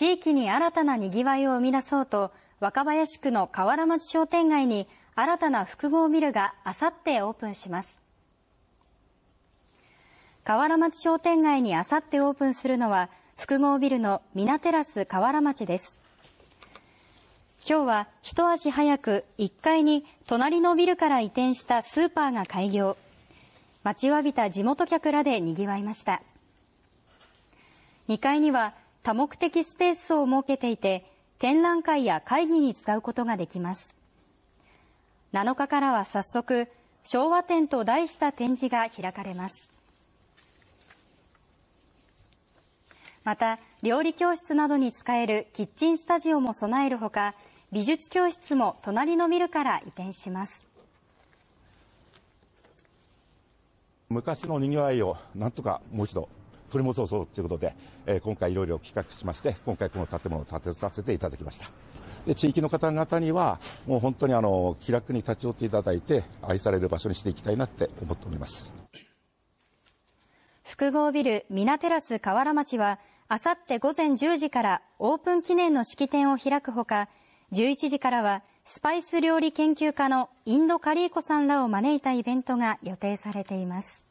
地域に新たなにぎわいを生み出そうと、若林区の河原町商店街に新たな複合ビルがあさってオープンします。河原町商店街にあさってオープンするのは、複合ビルの皆テラス河原町です。今日は一足早く1階に隣のビルから移転したスーパーが開業。待ちわびた地元客らで賑わいました。2階には多目的スペースを設けていて展覧会や会議に使うことができます7日からは早速昭和展と題した展示が開かれますまた料理教室などに使えるキッチンスタジオも備えるほか美術教室も隣のビルから移転します昔のにぎわいをなんとかもう一度取り戻そうということで、えー、今回いろいろ企画しまして、今回この建物を建てさせていただきました。で、地域の方々には、もう本当にあの、気楽に立ち寄っていただいて、愛される場所にしていきたいなって思っております。複合ビル、ナテラス河原町は、あさって午前10時からオープン記念の式典を開くほか、11時からは、スパイス料理研究家のインドカリーコさんらを招いたイベントが予定されています。